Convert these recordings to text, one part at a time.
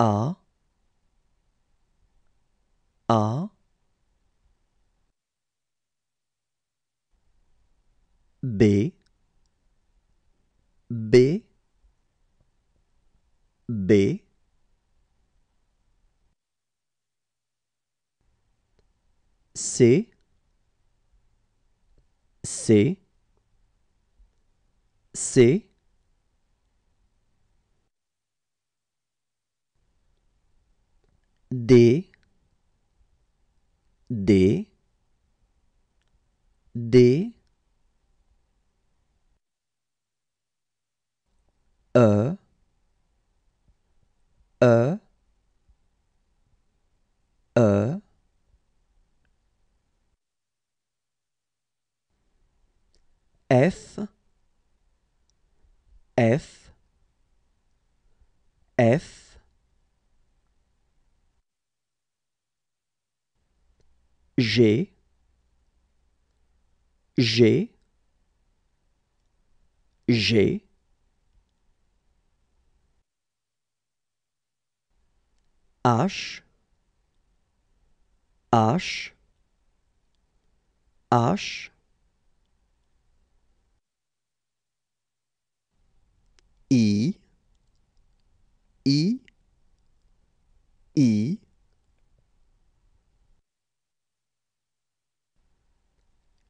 A A B B B C C C D D D E E E F F F G G G H H H I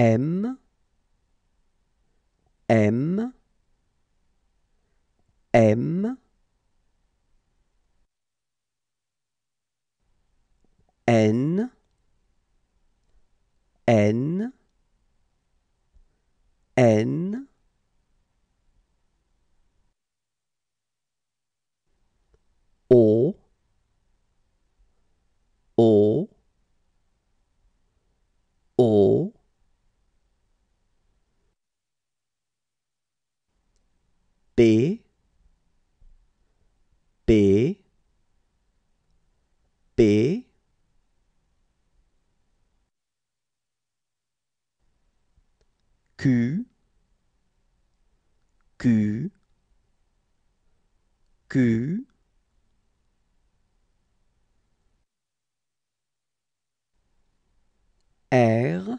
M, M, M, N, N, N, B P B Q Q Q R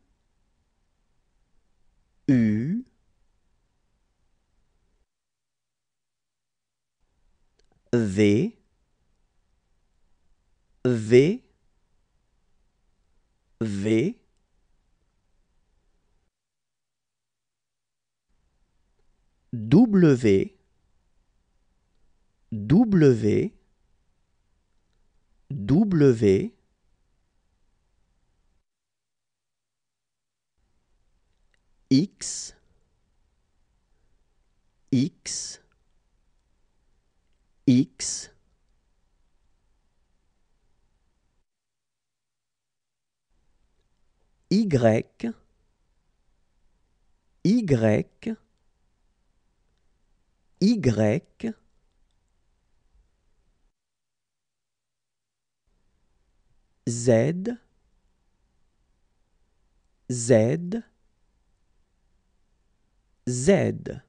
V V V W W W X X x y y y Z Z Z